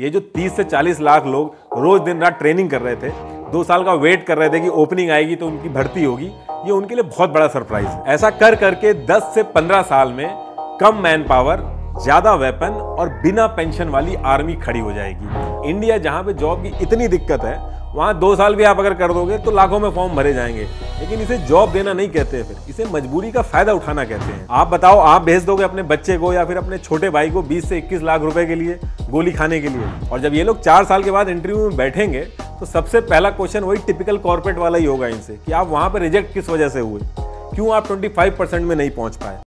ये जो 30 से 40 लाख लोग रोज दिन रात ट्रेनिंग कर रहे थे दो साल का वेट कर रहे थे कि ओपनिंग आएगी तो उनकी भर्ती होगी ये उनके लिए बहुत बड़ा सरप्राइज है ऐसा कर करके 10 से 15 साल में कम मैन पावर ज्यादा वेपन और बिना पेंशन वाली आर्मी खड़ी हो जाएगी इंडिया जहां पे जॉब की इतनी दिक्कत है वहाँ दो साल भी आप अगर कर दोगे तो लाखों में फॉर्म भरे जाएंगे लेकिन इसे जॉब देना नहीं कहते हैं फिर इसे मजबूरी का फायदा उठाना कहते हैं आप बताओ आप भेज दोगे अपने बच्चे को या फिर अपने छोटे भाई को 20 से 21 लाख रुपए के लिए गोली खाने के लिए और जब ये लोग चार साल के बाद इंटरव्यू में बैठेंगे तो सबसे पहला क्वेश्चन वही टिपिकल कॉर्पोरेट वाला ही होगा इनसे कि आप वहाँ पर रिजेक्ट किस वजह से हुए क्यों आप ट्वेंटी परसेंट में नहीं पहुँच पाए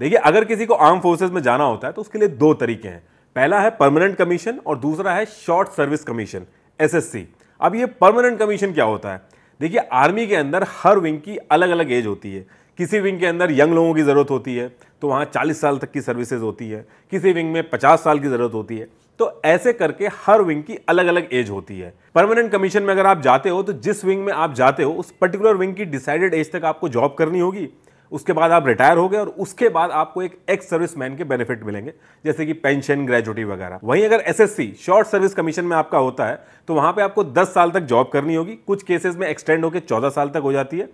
देखिए अगर किसी को आर्म फोर्सेज में जाना होता है तो उसके लिए दो तरीके हैं पहला है परमानेंट कमीशन और दूसरा है शॉर्ट सर्विस कमीशन एसएससी अब ये परमानेंट कमीशन क्या होता है देखिए आर्मी के अंदर हर विंग की अलग अलग एज होती है किसी विंग के अंदर यंग लोगों की ज़रूरत होती है तो वहाँ 40 साल तक की सर्विसेज होती है किसी विंग में 50 साल की ज़रूरत होती है तो ऐसे करके हर विंग की अलग अलग एज होती है परमानेंट कमीशन में अगर आप जाते हो तो जिस विंग में आप जाते हो उस पर्टिकुलर विंग की डिसाइडेड एज तक आपको जॉब करनी होगी उसके बाद आप रिटायर हो गए और उसके बाद आपको एक एक्स सर्विस मैन के बेनिफिट मिलेंगे जैसे कि पेंशन ग्रेजुटी वगैरह वहीं अगर एस शॉर्ट सर्विस कमीशन में आपका होता है तो वहां पर आपको दस साल तक जॉब करनी होगी कुछ केसेस में एक्सटेंड होकर चौदह साल तक हो जाती है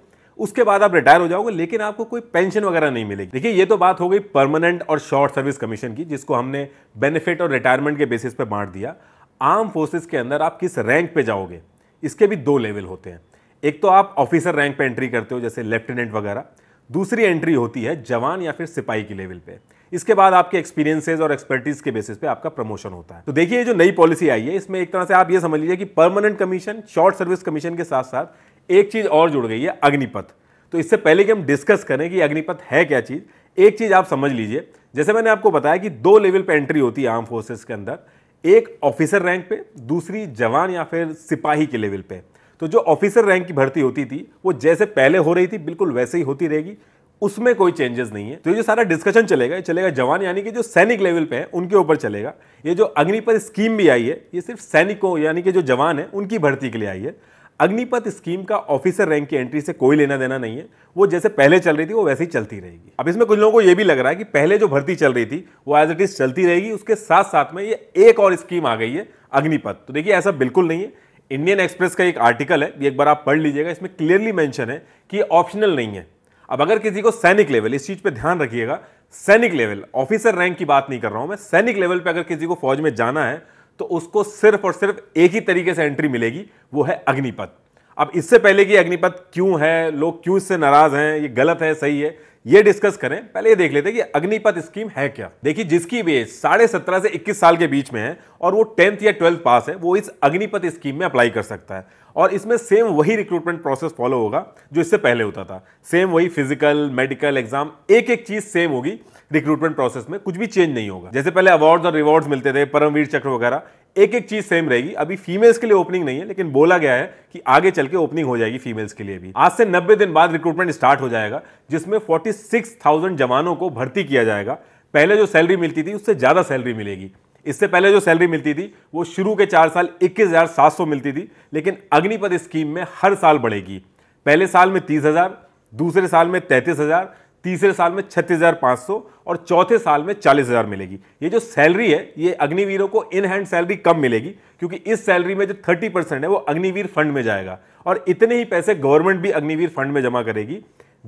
उसके बाद आप रिटायर हो जाओगे लेकिन आपको कोई पेंशन वगैरह नहीं मिलेगी देखिए ये तो बात हो गई परमानेंट और शॉर्ट सर्विस कमीशन की जिसको हमने बेनिफिट और रिटायरमेंट के बेसिस पे बांट दिया आर्म फोर्सेस के अंदर आप किस रैंक पे जाओगे इसके भी दो लेवल होते हैं एक तो आप ऑफिसर रैंक पे एंट्री करते हो जैसे लेफ्टिनेंट वगैरह दूसरी एंट्री होती है जवान या फिर सिपाही के लेवल पे इसके बाद आपके एक्सपीरियंसेस और एक्सपर्टीज के बेसिस पे आपका प्रमोशन होता है तो देखिए जो नई पॉलिसी आई है इसमें एक तरह से आप ये समझ लीजिए कि permanent commission short service commission के साथ साथ एक चीज और जुड़ गई है अग्निपथ तो इससे पहले कि हम डिस्कस करें कि अग्निपथ है क्या चीज़ एक चीज़ आप समझ लीजिए जैसे मैंने आपको बताया कि दो लेवल पर एंट्री होती है आर्म फोर्सेस के अंदर एक ऑफिसर रैंक पे दूसरी जवान या फिर सिपाही के लेवल पे तो जो ऑफिसर रैंक की भर्ती होती थी वो जैसे पहले हो रही थी बिल्कुल वैसे ही होती रहेगी उसमें कोई चेंजेस नहीं है तो ये जो सारा डिस्कशन चलेगा ये चलेगा जवान यानी कि जो सैनिक लेवल पे है उनके ऊपर चलेगा ये जो अग्निपथ स्कीम भी आई है ये सिर्फ सैनिकों यानी कि जो जवान है उनकी भर्ती के लिए आई है अग्निपथ स्कीम का ऑफिसर रैंक की एंट्री से कोई लेना देना नहीं है वो जैसे पहले चल रही थी वो वैसे ही चलती रहेगी अब इसमें कुछ लोगों को ये भी लग रहा है कि पहले जो भर्ती चल रही थी वो एज इट इज चलती रहेगी उसके साथ साथ में ये एक और स्कीम आ गई है अग्निपथ तो देखिए ऐसा बिल्कुल नहीं है इंडियन एक्सप्रेस का एक आर्टिकल है ये एक बार आप पढ़ लीजिएगा इसमें क्लियरली मेंशन है कि ऑप्शनल नहीं है अब अगर किसी को सैनिक लेवल इस चीज पे ध्यान रखिएगा सैनिक लेवल ऑफिसर रैंक की बात नहीं कर रहा हूं मैं सैनिक लेवल पे अगर किसी को फौज में जाना है तो उसको सिर्फ और सिर्फ एक ही तरीके से एंट्री मिलेगी वो है अग्निपथ अब इससे पहले कि अग्निपथ क्यों है लोग क्यों इससे नाराज हैं ये गलत है सही है ये डिस्कस करें पहले ये देख लेते हैं कि अग्निपथ स्कीम है क्या देखिए जिसकी भी एज साढ़े सत्रह से इक्कीस साल के बीच में है और वो टेंथ या ट्वेल्थ पास है वो इस अग्निपथ स्कीम में अप्लाई कर सकता है और इसमें सेम वही रिक्रूटमेंट प्रोसेस फॉलो होगा जो इससे पहले होता था सेम वही फिजिकल मेडिकल एग्जाम एक एक चीज सेम होगी रिक्रूटमेंट प्रोसेस में कुछ भी चेंज नहीं होगा जैसे पहले अवार्ड्स और रिवॉर्ड्स मिलते थे परमवीर चक्र वगैरह एक एक चीज सेम रहेगी अभी फीमेल्स के लिए ओपनिंग नहीं है लेकिन बोला गया है कि आगे चल के ओपनिंग हो जाएगी फीमेल्स के लिए भी आज से 90 दिन बाद रिक्रूटमेंट स्टार्ट हो जाएगा जिसमें 46,000 जवानों को भर्ती किया जाएगा पहले जो सैलरी मिलती थी उससे ज़्यादा सैलरी मिलेगी इससे पहले जो सैलरी मिलती थी वो शुरू के चार साल इक्कीस मिलती थी लेकिन अग्निपथ स्कीम में हर साल बढ़ेगी पहले साल में तीस दूसरे साल में तैंतीस तीसरे साल में छत्तीस हज़ार पांच सौ और चौथे साल में चालीस हज़ार मिलेगी ये जो सैलरी है ये अग्निवीरों को इन हैंड सैलरी कम मिलेगी क्योंकि इस सैलरी में जो थर्टी परसेंट है वो अग्निवीर फंड में जाएगा और इतने ही पैसे गवर्नमेंट भी अग्निवीर फंड में जमा करेगी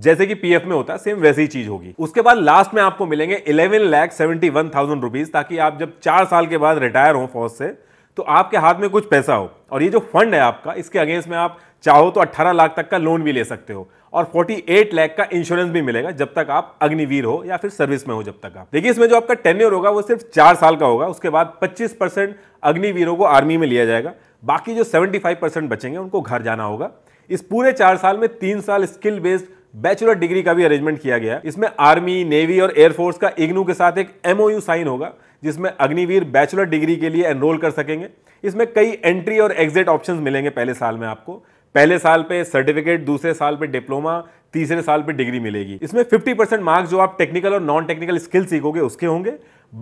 जैसे कि पीएफ में होता है सेम वैसी ही चीज होगी उसके बाद लास्ट में आपको मिलेंगे eleven lakh seventy one thousand rupees ताकि आप जब चार साल के बाद रिटायर हो फौज से तो आपके हाथ में कुछ पैसा हो और ये जो फंड है आपका इसके अगेंस्ट में आप चाहो तो 18 लाख तक का लोन भी ले सकते हो और 48 लाख का इंश्योरेंस भी मिलेगा जब तक आप अग्निवीर हो या फिर सर्विस में हो जब तक आप देखिए इसमें जो आपका टेन्योर होगा वो सिर्फ चार साल का होगा उसके बाद 25 परसेंट अग्निवीरों को आर्मी में लिया जाएगा बाकी जो 75 परसेंट बचेंगे उनको घर जाना होगा इस पूरे चार साल में तीन साल स्किल बेस्ड बैचलर डिग्री का भी अरेंजमेंट किया गया इसमें आर्मी नेवी और एयरफोर्स का इग्नू के साथ एक एमओयू साइन होगा जिसमें अग्निवीर बैचलर डिग्री के लिए एनरोल कर सकेंगे इसमें कई एंट्री और एग्जिट ऑप्शंस मिलेंगे पहले साल में आपको पहले साल पे सर्टिफिकेट दूसरे साल पे डिप्लोमा तीसरे साल पे डिग्री मिलेगी इसमें 50 परसेंट मार्क्स जो आप टेक्निकल और नॉन टेक्निकल स्किल सीखोगे उसके होंगे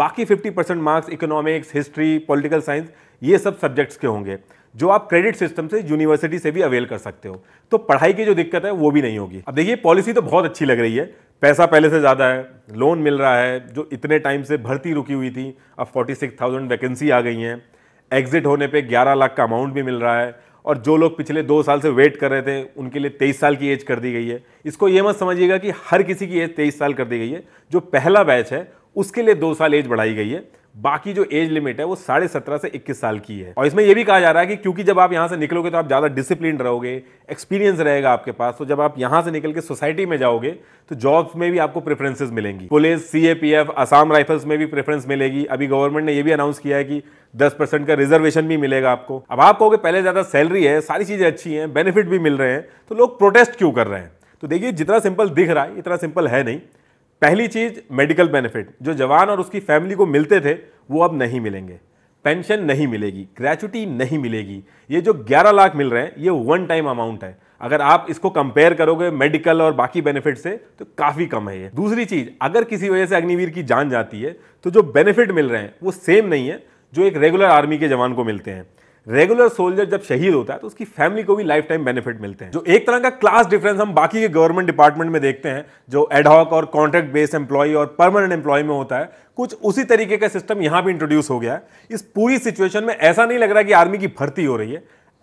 बाकी 50 percent marks economics history political science ये सब सब्जेक्ट्स के होंगे जो आप क्रेडिट सिस्टम से यूनिवर्सिटी से भी अवेल कर सकते हो तो पढ़ाई की जो दिक्कत है वो भी नहीं होगी अब देखिए पॉलिसी तो बहुत अच्छी लग रही है पैसा पहले से ज़्यादा है लोन मिल रहा है जो इतने टाइम से भर्ती रुकी हुई थी अब 46,000 वैकेंसी आ गई हैं एग्जिट होने पे 11 लाख का अमाउंट भी मिल रहा है और जो लोग पिछले दो साल से वेट कर रहे थे उनके लिए तेईस साल की एज कर दी गई है इसको ये मत समझिएगा कि हर किसी की एज तेईस साल कर दी गई है जो पहला बैच है उसके लिए दो साल एज बढ़ाई गई है बाकी जो एज लिमिट है वो साढ़े सत्रह से इक्कीस साल की है और इसमें यह भी कहा जा रहा है कि क्योंकि जब आप यहाँ से निकलोगे तो आप ज़्यादा डिसिप्लिन रहोगे एक्सपीरियंस रहेगा आपके पास तो जब आप यहाँ से निकल के सोसाइटी में जाओगे तो जॉब्स में भी आपको प्रेफरेंसेस मिलेंगी police C A P F Assam rifles में भी प्रेफरेंस मिलेगी अभी गवर्नमेंट ने यह भी अनाउंस किया है कि दस परसेंट का रिजर्वेशन भी मिलेगा आपको अब आप कहोगे पहले ज़्यादा सैलरी है सारी चीज़ें अच्छी हैं बेनिफिट भी मिल रहे हैं तो लोग प्रोटेस्ट क्यों कर रहे हैं तो देखिए जितना सिंपल दिख रहा है इतना सिंपल है नहीं पहली चीज़ मेडिकल बेनिफिट जो जवान और उसकी फैमिली को मिलते थे वो अब नहीं मिलेंगे पेंशन नहीं मिलेगी ग्रेचुटी नहीं मिलेगी ये जो 11 लाख मिल रहे हैं ये वन टाइम अमाउंट है अगर आप इसको कंपेयर करोगे मेडिकल और बाकी बेनिफिट से तो काफ़ी कम है ये दूसरी चीज़ अगर किसी वजह से अग्निवीर की जान जाती है तो जो बेनिफिट मिल रहे हैं वो सेम नहीं है जो एक रेगुलर आर्मी के जवान को मिलते हैं रेगुलर सोल्जर जब शहीद होता है तो उसकी फैमिली को भी लाइफ टाइम बेनिफिट मिलते हैं जो एक तरह का क्लास डिफरेंस हम बाकी के गवर्नमेंट डिपार्टमेंट में देखते हैं जो एडहॉक और कॉन्ट्रैक्ट बेस्ड एम्प्लॉय और परमानेंट एम्प्लॉय में होता है कुछ उसी तरीके का सिस्टम यहां भी इंट्रोड्यूस हो गया है इस पूरी सिचुएशन में ऐसा नहीं लग रहा कि आर्मी की भर्ती हो रही है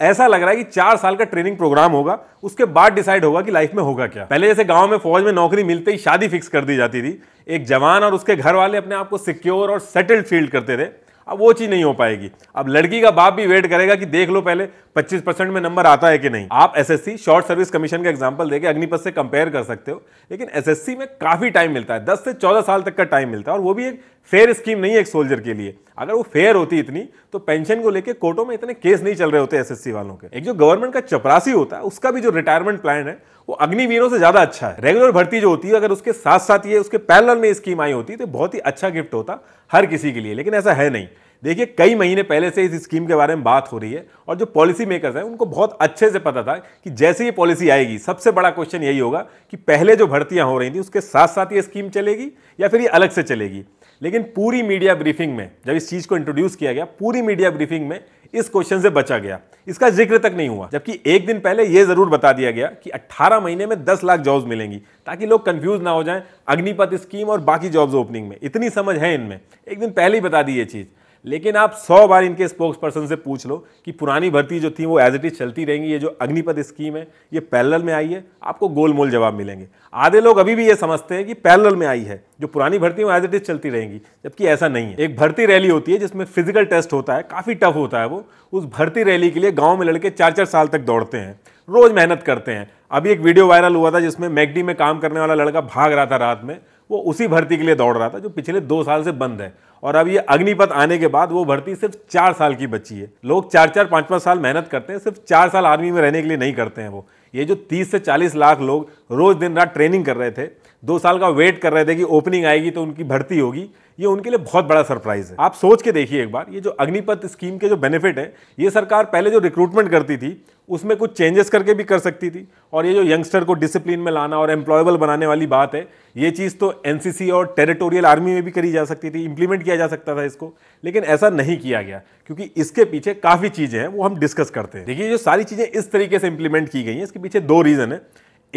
ऐसा लग रहा है कि चार साल का ट्रेनिंग प्रोग्राम होगा उसके बाद डिसाइड होगा कि लाइफ में होगा क्या पहले जैसे गांव में फौज में नौकरी मिलते ही शादी फिक्स कर दी जाती थी एक जवान और उसके घर वाले अपने आप को सिक्योर और सेटल्ड फील करते थे अब वो चीज़ नहीं हो पाएगी अब लड़की का बाप भी वेट करेगा कि देख लो पहले 25 परसेंट में नंबर आता है कि नहीं आप एसएससी शॉर्ट सर्विस कमीशन का एग्जाम्पल देके अग्निपथ से कंपेयर कर सकते हो लेकिन एसएससी में काफ़ी टाइम मिलता है 10 से 14 साल तक का टाइम मिलता है और वो भी एक फेयर स्कीम नहीं है एक सोल्जर के लिए अगर वो फेयर होती इतनी तो पेंशन को लेकर कोर्टों में इतने केस नहीं चल रहे होते एस वालों के एक जो गवर्नमेंट का चपरासी होता है उसका भी जो रिटायरमेंट प्लान है वो अग्निवीरों से ज़्यादा अच्छा है रेगुलर भर्ती जो होती है अगर उसके साथ साथ ये उसके पैरल में स्कीम आई होती तो बहुत ही अच्छा गिफ्ट होता हर किसी के लिए लेकिन ऐसा है नहीं देखिए कई महीने पहले से इस स्कीम के बारे में बात हो रही है और जो पॉलिसी मेकर्स हैं उनको बहुत अच्छे से पता था कि जैसे ये पॉलिसी आएगी सबसे बड़ा क्वेश्चन यही होगा कि पहले जो भर्तियाँ हो रही थी उसके साथ साथ ये स्कीम चलेगी या फिर ये अलग से चलेगी लेकिन पूरी मीडिया ब्रीफिंग में जब इस चीज़ को इंट्रोड्यूस किया गया पूरी मीडिया ब्रीफिंग में इस क्वेश्चन से बचा गया इसका जिक्र तक नहीं हुआ जबकि एक दिन पहले यह जरूर बता दिया गया कि 18 महीने में 10 लाख जॉब्स मिलेंगी ताकि लोग कंफ्यूज ना हो जाएं अग्निपथ स्कीम और बाकी जॉब्स ओपनिंग में इतनी समझ है इनमें एक दिन पहले ही बता दी ये चीज़ लेकिन आप सौ बार इनके स्पोक्स पर्सन से पूछ लो कि पुरानी भर्ती जो थी वो एज इट इज चलती रहेंगी ये जो अग्निपथ स्कीम है ये पैरल में आई है आपको गोलमोल जवाब मिलेंगे आधे लोग अभी भी ये समझते हैं कि पैरल में आई है जो पुरानी भर्ती है वो एज इट इज चलती रहेंगी जबकि ऐसा नहीं है एक भर्ती रैली होती है जिसमें फिजिकल टेस्ट होता है काफ़ी टफ होता है वो उस भर्ती रैली के लिए गाँव में लड़के चार चार साल तक दौड़ते हैं रोज़ मेहनत करते हैं अभी एक वीडियो वायरल हुआ था जिसमें मैगडी में काम करने वाला लड़का भाग रहा था रात में वो उसी भर्ती के लिए दौड़ रहा था जो पिछले दो साल से बंद है और अब ये अग्निपथ आने के बाद वो भर्ती सिर्फ चार साल की बच्ची है लोग चार चार पाँच पाँच साल मेहनत करते हैं सिर्फ चार साल आर्मी में रहने के लिए नहीं करते हैं वो ये जो तीस से चालीस लाख लोग रोज़ दिन रात ट्रेनिंग कर रहे थे दो साल का वेट कर रहे थे कि ओपनिंग आएगी तो उनकी भर्ती होगी ये उनके लिए बहुत बड़ा सरप्राइज है आप सोच के देखिए एक बार ये जो अग्निपथ स्कीम के जो बेनिफिट हैं ये सरकार पहले जो रिक्रूटमेंट करती थी उसमें कुछ चेंजेस करके भी कर सकती थी और ये जो यंगस्टर को डिसिप्लिन में लाना और एम्प्लॉयबल बनाने वाली बात है ये चीज़ तो एन और टेरिटोरियल आर्मी में भी करी जा सकती थी इंप्लीमेंट किया जा सकता था इसको लेकिन ऐसा नहीं किया गया क्योंकि इसके पीछे काफ़ी चीज़ें हैं वो हम डिस्कस करते हैं देखिए जो सारी चीज़ें इस तरीके से इंप्लीमेंट की गई हैं इसके पीछे दो रीज़न है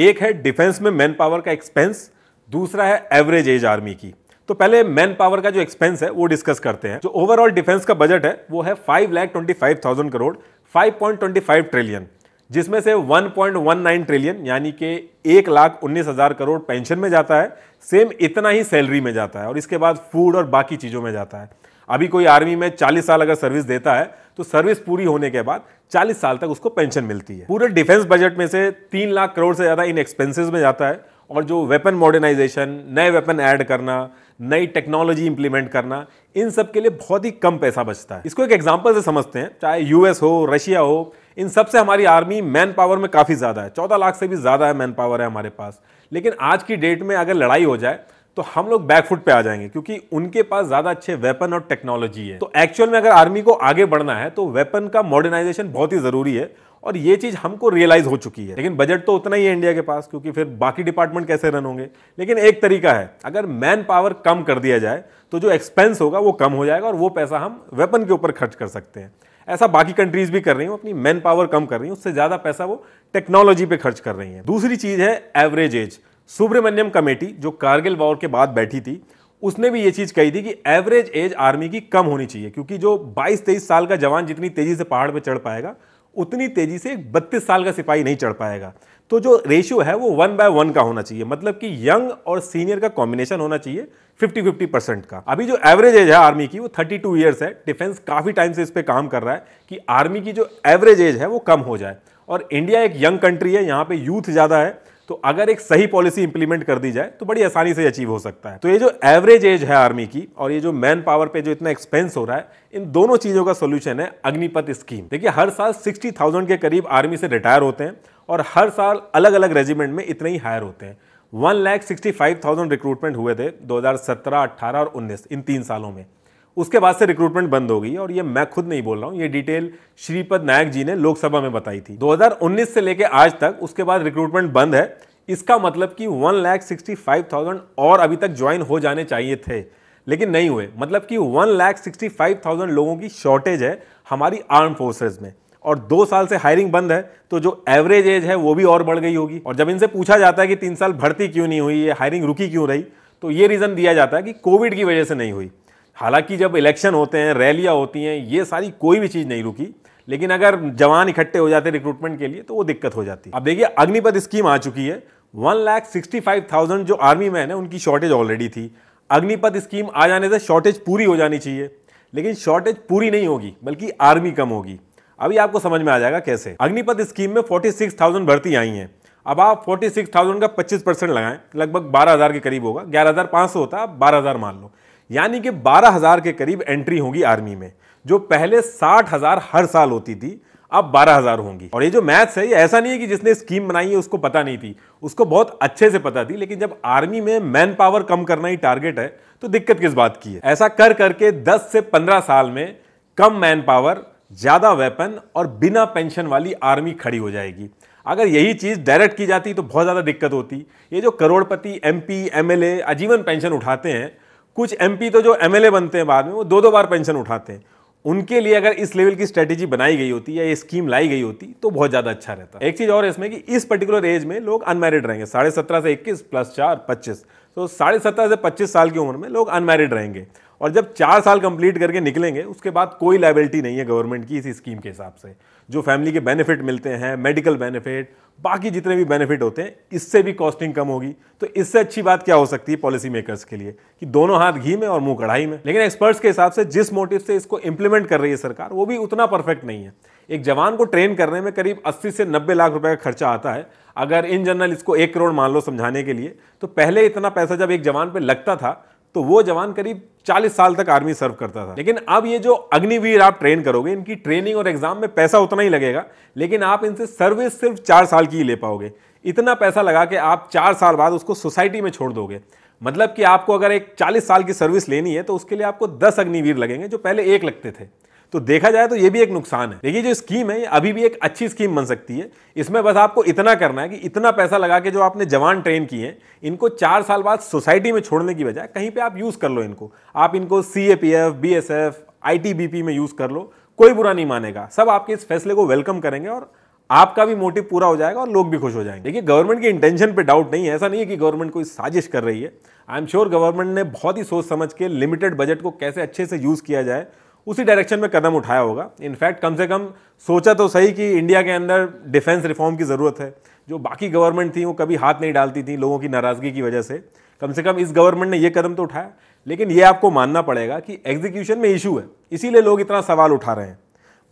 एक है डिफेंस में मैन पावर का एक्सपेंस दूसरा है एवरेज एज आर्मी की तो पहले मैन पावर का जो एक्सपेंस है वो डिस्कस करते हैं जो ओवरऑल डिफेंस का बजट है वो है five lakh twenty five thousand crore five point twenty five trillion जिसमें से one one point nine trillion यानी कि एक लाख उन्नीस हजार करोड़ पेंशन में जाता है सेम इतना ही सैलरी में जाता है और इसके बाद फूड और बाकी चीज़ों में जाता है अभी कोई आर्मी में 40 साल अगर सर्विस देता है तो सर्विस पूरी होने के बाद 40 साल तक उसको पेंशन मिलती है पूरे डिफेंस बजट में से तीन लाख करोड़ से ज़्यादा इन एक्सपेंसेस में जाता है और जो वेपन मॉडर्नाइजेशन नए वेपन ऐड करना नई टेक्नोलॉजी इंप्लीमेंट करना इन सब के लिए बहुत ही कम पैसा बचता है इसको एक एग्जाम्पल से समझते हैं चाहे यूएस हो रशिया हो इन सब से हमारी आर्मी मैन पावर में काफ़ी ज़्यादा है चौदह लाख से भी ज़्यादा है मैन पावर है हमारे पास लेकिन आज की डेट में अगर लड़ाई हो जाए तो हम लोग बैकफुट पे आ जाएंगे क्योंकि उनके पास ज़्यादा अच्छे वेपन और टेक्नोलॉजी है तो एक्चुअल में अगर आर्मी को आगे बढ़ना है तो वेपन का मॉडर्नाइजेशन बहुत ही ज़रूरी है और ये चीज़ हमको रियलाइज़ हो चुकी है लेकिन बजट तो उतना ही है इंडिया के पास क्योंकि फिर बाकी डिपार्टमेंट कैसे रन होंगे लेकिन एक तरीका है अगर मैन पावर कम कर दिया जाए तो जो एक्सपेंस होगा वो कम हो जाएगा और वो पैसा हम वेपन के ऊपर खर्च कर सकते हैं ऐसा बाकी कंट्रीज भी कर रही हूँ अपनी मैन पावर कम कर रही हूँ उससे ज़्यादा पैसा वो टेक्नोलॉजी पे खर्च कर रही हैं दूसरी चीज़ है एवरेज एज सुब्रमण्यम कमेटी जो कारगिल वॉर के बाद बैठी थी उसने भी ये चीज़ कही थी कि एवरेज एज आर्मी की कम होनी चाहिए क्योंकि जो 22-23 साल का जवान जितनी तेज़ी से पहाड़ पर चढ़ पाएगा उतनी तेज़ी से एक बत्तीस साल का सिपाही नहीं चढ़ पाएगा तो जो रेशियो है वो वन बाय वन का होना चाहिए मतलब कि यंग और सीनियर का कॉम्बिनेशन होना चाहिए 50 50 परसेंट का अभी जो एवरेज एज है आर्मी की वो 32 टू ईयर्स है डिफेंस काफ़ी टाइम से इस पर काम कर रहा है कि आर्मी की जो एवरेज एज है वो कम हो जाए और इंडिया एक यंग कंट्री है यहाँ पे यूथ ज़्यादा है तो अगर एक सही पॉलिसी इंप्लीमेंट कर दी जाए तो बड़ी आसानी से अचीव हो सकता है तो ये जो एवरेज एज है आर्मी की और ये जो मैन पावर पे जो इतना एक्सपेंस हो रहा है इन दोनों चीज़ों का सोल्यूशन है अग्निपथ स्कीम देखिए हर साल सिक्सटी थाउजेंड के करीब आर्मी से रिटायर होते हैं और हर साल अलग अलग रेजिमेंट में इतने ही हायर होते हैं one lakh sixty five thousand recruitment हुए थे दो हजार सत्रह अट्ठारह और उन्नीस इन तीन सालों में उसके बाद से रिक्रूटमेंट बंद हो गई और ये मैं खुद नहीं बोल रहा हूँ ये डिटेल श्रीपद नायक जी ने लोकसभा में बताई थी 2019 से लेकर आज तक उसके बाद रिक्रूटमेंट बंद है इसका मतलब कि one lakh sixty five thousand और अभी तक ज्वाइन हो जाने चाहिए थे लेकिन नहीं हुए मतलब कि one lakh sixty five thousand लोगों की शॉर्टेज है हमारी आर्म फोर्सेज में और दो साल से हायरिंग बंद है तो जो एवरेज एज है वो भी और बढ़ गई होगी और जब इनसे पूछा जाता है कि तीन साल भर्ती क्यों नहीं हुई ये हायरिंग रुकी क्यों रही तो ये रीज़न दिया जाता है कि कोविड की वजह से नहीं हुई हालांकि जब इलेक्शन होते हैं रैलियाँ होती हैं ये सारी कोई भी चीज़ नहीं रुकी लेकिन अगर जवान इकट्ठे हो जाते रिक्रूटमेंट के लिए तो वो दिक्कत हो जाती है अब देखिए अग्निपथ स्कीम आ चुकी है one lakh sixty five thousand जो आर्मी मैन है उनकी शॉर्टेज ऑलरेडी थी अग्निपथ स्कीम आ जाने से शॉर्टेज पूरी हो जानी चाहिए लेकिन शॉर्टेज पूरी नहीं होगी बल्कि आर्मी कम होगी अभी आपको समझ में आ जाएगा कैसे अग्निपथ स्कीम में फोर्टी सिक्स थाउजेंड भर्ती आई हैं अब आप फोर्टी सिक्स थाउजेंड का पच्चीस परसेंट लगाएं लगभग बारह हजार के करीब होगा ग्यारह हजार पाँच सौ होता है आप हज़ार मान लो यानी कि 12,000 के करीब एंट्री होगी आर्मी में जो पहले 60,000 हर साल होती थी अब 12,000 होंगी और ये जो मैथ्स है ये ऐसा नहीं है कि जिसने स्कीम बनाई है उसको पता नहीं थी उसको बहुत अच्छे से पता थी लेकिन जब आर्मी में मैन पावर कम करना ही टारगेट है तो दिक्कत किस बात की है ऐसा कर करके 10 से 15 साल में कम मैन पावर ज़्यादा वेपन और बिना पेंशन वाली आर्मी खड़ी हो जाएगी अगर यही चीज़ डायरेक्ट की जाती तो बहुत ज़्यादा दिक्कत होती ये जो करोड़पति एमपी एमएलए आजीवन पेंशन उठाते हैं कुछ एमपी तो जो एमएलए बनते हैं बाद में वो दो दो बार पेंशन उठाते हैं उनके लिए अगर इस लेवल की स्ट्रेटेजी बनाई गई होती या ये स्कीम लाई गई होती तो बहुत ज़्यादा अच्छा रहता एक चीज़ और इसमें कि इस पर्टिकुलर एज में लोग अनमैरिड रहेंगे साढ़े सत्रह से इक्कीस प्लस चार पच्चीस तो साढ़े सत्रह से पच्चीस साल की उम्र में लोग अनमैरिड रहेंगे और जब चार साल कंप्लीट करके निकलेंगे उसके बाद कोई लाइबिलिटी नहीं है गवर्नमेंट की इस स्कीम के हिसाब से जो फैमिली के बेनिफिट मिलते हैं मेडिकल बेनिफिट बाकी जितने भी बेनिफिट होते हैं इससे भी कॉस्टिंग कम होगी तो इससे अच्छी बात क्या हो सकती है पॉलिसी मेकर्स के लिए कि दोनों हाथ घी में और मुंह कढ़ाई में लेकिन एक्सपर्ट्स के हिसाब से जिस मोटिव से इसको इंप्लीमेंट कर रही है सरकार वो भी उतना परफेक्ट नहीं है एक जवान को ट्रेन करने में करीब 80 से 90 लाख रुपए का खर्चा आता है अगर इन जनरल इसको एक करोड़ मान लो समझाने के लिए तो पहले इतना पैसा जब एक जवान पर लगता था तो वो जवान करीब 40 साल तक आर्मी सर्व करता था लेकिन अब ये जो अग्निवीर आप ट्रेन करोगे इनकी ट्रेनिंग और एग्जाम में पैसा उतना ही लगेगा लेकिन आप इनसे सर्विस सिर्फ चार साल की ही ले पाओगे इतना पैसा लगा के आप चार साल बाद उसको सोसाइटी में छोड़ दोगे मतलब कि आपको अगर एक 40 साल की सर्विस लेनी है तो उसके लिए आपको 10 अग्निवीर लगेंगे जो पहले एक लगते थे तो देखा जाए तो ये भी एक नुकसान है देखिए जो स्कीम है ये अभी भी एक अच्छी स्कीम बन सकती है इसमें बस आपको इतना करना है कि इतना पैसा लगा के जो आपने जवान ट्रेन किए हैं इनको चार साल बाद सोसाइटी में छोड़ने की बजाय कहीं पर आप यूज़ कर लो इनको आप इनको C A P F B S F I T B P में यूज़ कर लो कोई बुरा नहीं मानेगा सब आपके इस फैसले को वेलकम करेंगे और आपका भी मोटिव पूरा हो जाएगा और लोग भी खुश हो जाएंगे देखिए गवर्नमेंट की इंटेंशन पे डाउट नहीं है ऐसा नहीं है कि गवर्नमेंट कोई साजिश कर रही है आई एम श्योर गवर्नमेंट ने बहुत ही सोच समझ के लिमिटेड बजट को कैसे अच्छे से यूज़ किया जाए उसी डायरेक्शन में कदम उठाया होगा इनफैक्ट कम से कम सोचा तो सही कि इंडिया के अंदर डिफेंस रिफॉर्म की ज़रूरत है जो बाकी गवर्नमेंट थी वो कभी हाथ नहीं डालती थी लोगों की नाराज़गी की वजह से कम से कम इस गवर्नमेंट ने ये कदम तो उठाया लेकिन ये आपको मानना पड़ेगा कि एग्जीक्यूशन में इशू है इसीलिए लोग इतना सवाल उठा रहे हैं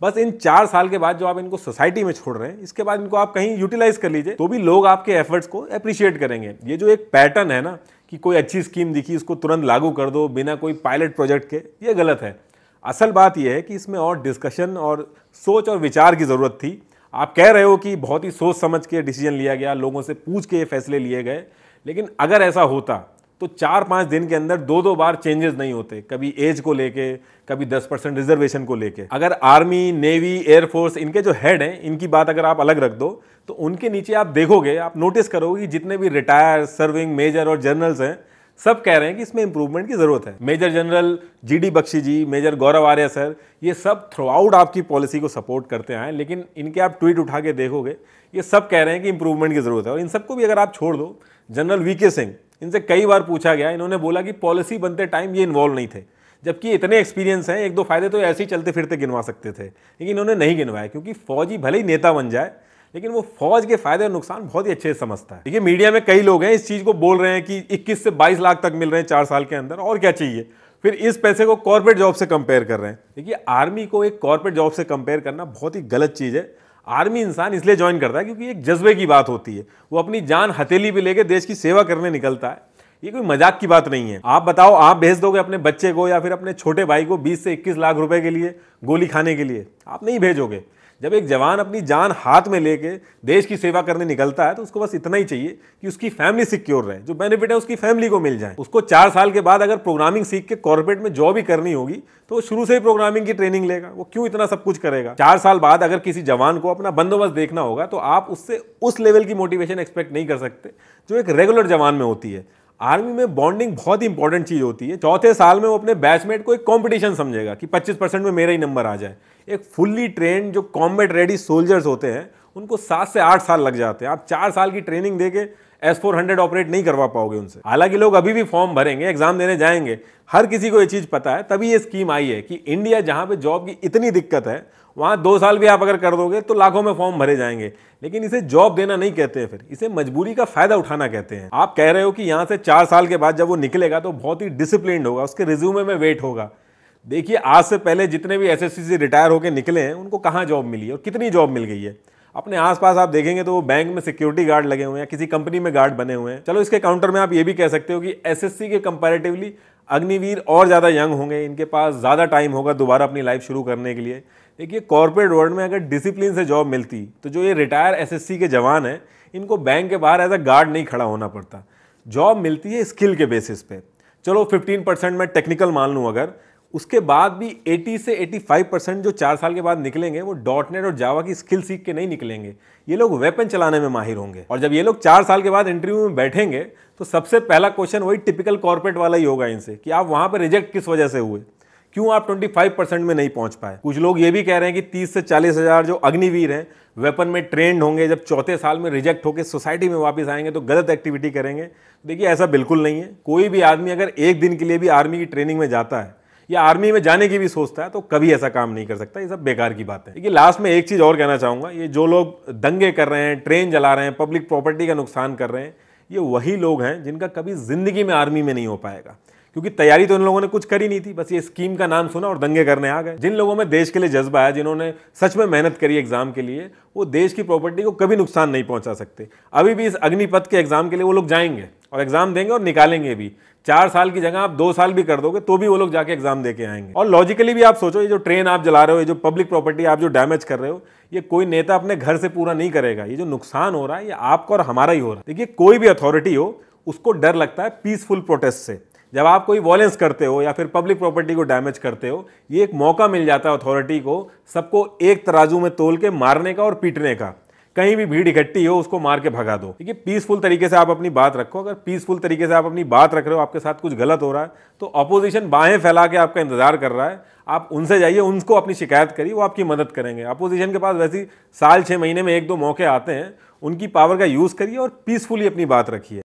बस इन चार साल के बाद जो आप इनको सोसाइटी में छोड़ रहे हैं इसके बाद इनको आप कहीं यूटिलाइज कर लीजिए तो भी लोग आपके एफर्ट्स को अप्रिशिएट करेंगे ये जो एक पैटर्न है ना कि कोई अच्छी स्कीम दिखी इसको तुरंत लागू कर दो बिना कोई पायलट प्रोजेक्ट के ये गलत है असल बात यह है कि इसमें और डिस्कशन और सोच और विचार की ज़रूरत थी आप कह रहे हो कि बहुत ही सोच समझ के डिसीजन लिया गया लोगों से पूछ के ये फैसले लिए गए लेकिन अगर ऐसा होता तो चार पाँच दिन के अंदर दो दो बार चेंजेस नहीं होते कभी एज को लेके कभी दस परसेंट रिजर्वेशन को लेके अगर आर्मी नेवी एयरफोर्स इनके जो हेड हैं इनकी बात अगर आप अलग रख दो तो उनके नीचे आप देखोगे आप नोटिस करोगे कि जितने भी रिटायर सर्विंग मेजर और जनरल्स हैं सब कह रहे हैं कि इसमें इंप्रूवमेंट की ज़रूरत है major general G D Bakshi ji major Gaurav Arya sir ये सब थ्रू आउट आपकी पॉलिसी को सपोर्ट करते आए लेकिन इनके आप ट्वीट उठा के देखोगे ये सब कह रहे हैं कि इंप्रूवमेंट की ज़रूरत है और इन सबको भी अगर आप छोड़ दो जनरल वी के सिंह इनसे कई बार पूछा गया इन्होंने बोला कि पॉलिसी बनते टाइम ये इन्वॉल्व नहीं थे जबकि इतने एक्सपीरियंस हैं एक दो फायदे तो ऐसे ही चलते फिरते गिनवा सकते थे लेकिन इन्होंने नहीं गिनवाया क्योंकि फौजी भले ही नेता बन जाए लेकिन वो फौज के फायदे और नुकसान बहुत ही अच्छे से समझता है देखिए मीडिया में कई लोग हैं इस चीज को बोल रहे हैं कि इक्कीस से बाईस लाख तक मिल रहे हैं चार साल के अंदर और क्या चाहिए फिर इस पैसे को कॉर्पोरेट जॉब से कंपेयर कर रहे हैं देखिए आर्मी को एक कॉर्पोरेट जॉब से कंपेयर करना बहुत ही गलत चीज़ है आर्मी इंसान इसलिए ज्वाइन करता है क्योंकि एक जज्बे की बात होती है वो अपनी जान हथेली पे लेके देश की सेवा करने निकलता है ये कोई मजाक की बात नहीं है आप बताओ आप भेज दोगे अपने बच्चे को या फिर अपने छोटे भाई को 20 से 21 लाख रुपए के लिए गोली खाने के लिए आप नहीं भेजोगे जब एक जवान अपनी जान हाथ में लेके देश की सेवा करने निकलता है तो उसको बस इतना ही चाहिए कि उसकी फैमिली सिक्योर रहे जो बेनिफिट है उसकी फैमिली को मिल जाए उसको चार साल के बाद अगर प्रोग्रामिंग सीख के कॉर्पोरेट में जॉब ही करनी होगी तो शुरू से ही प्रोग्रामिंग की ट्रेनिंग लेगा वो क्यों इतना सब कुछ करेगा चार साल बाद अगर किसी जवान को अपना बंदोबस्त देखना होगा तो आप उससे उस लेवल की मोटिवेशन एक्सपेक्ट नहीं कर सकते जो एक रेगुलर जवान में होती है आर्मी में बॉन्डिंग बहुत ही इंपॉर्टेंट चीज़ होती है चौथे साल में वो अपने बैचमेट को एक कॉम्पिटिशन समझेगा कि 25 परसेंट में मेरा ही नंबर आ जाए एक फुल्ली ट्रेन जो कॉम्बेट रेडी सोल्जर्स होते हैं उनको सात से आठ साल लग जाते हैं आप चार साल की ट्रेनिंग दे के एस फोर हंड्रेड ऑपरेट नहीं करवा पाओगे उनसे हालांकि लोग अभी भी फॉर्म भरेंगे एग्जाम देने जाएंगे हर किसी को ये चीज़ पता है तभी ये स्कीम आई है कि इंडिया जहाँ पे जॉब की इतनी दिक्कत है वहाँ दो साल भी आप अगर कर दोगे तो लाखों में फॉर्म भरे जाएंगे लेकिन इसे जॉब देना नहीं कहते हैं फिर इसे मजबूरी का फायदा उठाना कहते हैं आप कह रहे हो कि यहाँ से चार साल के बाद जब वो निकलेगा तो बहुत ही डिसिप्लिन होगा उसके रिज्यूमे में वेट होगा देखिए आज से पहले जितने भी एसएससी से रिटायर होकर निकले हैं उनको कहाँ जॉब मिली है और कितनी जॉब मिल गई है अपने आसपास आप देखेंगे तो वो बैंक में सिक्योरिटी गार्ड लगे हुए हैं किसी कंपनी में गार्ड बने हुए हैं चलो इसके काउंटर में आप ये भी कह सकते हो कि एसएससी के कंपैरेटिवली अग्निवीर और ज़्यादा यंग होंगे इनके पास ज़्यादा टाइम होगा दोबारा अपनी लाइफ शुरू करने के लिए देखिए कॉरपोरेट वर्ल्ड में अगर डिसिप्लिन से जॉब मिलती तो जो ये रिटायर एस के जवान हैं इनको बैंक के बाहर एज अ गार्ड नहीं खड़ा होना पड़ता जॉब मिलती है स्किल के बेसिस पे चलो 15 परसेंट मैं टेक्निकल मान लूँ अगर उसके बाद भी 80 से 85 परसेंट जो चार साल के बाद निकलेंगे वो डॉट नेट और जावा की स्किल सीख के नहीं निकलेंगे ये लोग वेपन चलाने में माहिर होंगे और जब ये लोग चार साल के बाद इंटरव्यू में बैठेंगे तो सबसे पहला क्वेश्चन वही टिपिकल कॉर्पोरेट वाला ही होगा इनसे कि आप वहाँ पर रिजेक्ट किस वजह से हुए क्यों आप 25 परसेंट में नहीं पहुंच पाए कुछ लोग ये भी कह रहे हैं कि 30 से चालीस हजार जो अग्निवीर हैं वेपन में ट्रेंड होंगे जब चौथे साल में रिजेक्ट होकर सोसाइटी में वापस आएंगे तो गलत एक्टिविटी करेंगे देखिए ऐसा बिल्कुल नहीं है कोई भी आदमी अगर एक दिन के लिए भी आर्मी की ट्रेनिंग में जाता है या आर्मी में जाने की भी सोचता है तो कभी ऐसा काम नहीं कर सकता ये सब बेकार की बात है लेकिन लास्ट में एक चीज़ और कहना चाहूंगा ये जो लोग दंगे कर रहे हैं ट्रेन जला रहे हैं पब्लिक प्रॉपर्टी का नुकसान कर रहे हैं ये वही लोग हैं जिनका कभी ज़िंदगी में आर्मी में नहीं हो पाएगा क्योंकि तैयारी तो इन लोगों ने कुछ करी नहीं थी बस ये स्कीम का नाम सुना और दंगे करने आ गए जिन लोगों में देश के लिए जज्बा है जिन्होंने सच में मेहनत करी एग्जाम के लिए वो देश की प्रॉपर्टी को कभी नुकसान नहीं पहुंचा सकते अभी भी इस अग्निपथ के एग्जाम के लिए वो लोग जाएंगे और एग्जाम देंगे और निकालेंगे भी चार साल की जगह आप दो साल भी कर दोगे तो भी वो लोग जाके एग्जाम दे के आएंगे और लॉजिकली भी आप सोचो ये जो ट्रेन आप जला रहे हो ये जो पब्लिक प्रॉपर्टी आप जो डैमेज कर रहे हो ये कोई नेता अपने घर से पूरा नहीं करेगा ये जो नुकसान हो रहा है ये आपका और हमारा ही हो रहा है देखिए कोई भी अथॉरिटी हो उसको डर लगता है पीसफुल प्रोटेस्ट से जब आप कोई वॉयलेंस करते हो या फिर पब्लिक प्रॉपर्टी को डैमेज करते हो ये एक मौका मिल जाता है अथॉरिटी को सबको एक तराजू में तोल के मारने का और पीटने का कहीं भी भीड़ इकट्ठी हो उसको मार के भगा दो देखिए पीसफुल तरीके से आप अपनी बात रखो अगर पीसफुल तरीके से आप अपनी बात रख रहे हो आपके साथ कुछ गलत हो रहा है तो अपोजिशन बाहें फैला के आपका इंतजार कर रहा है आप उनसे जाइए उनको अपनी शिकायत करिए वो आपकी मदद करेंगे अपोजिशन के पास वैसे साल छः महीने में एक दो मौके आते हैं उनकी पावर का यूज़ करिए और पीसफुली अपनी बात रखिए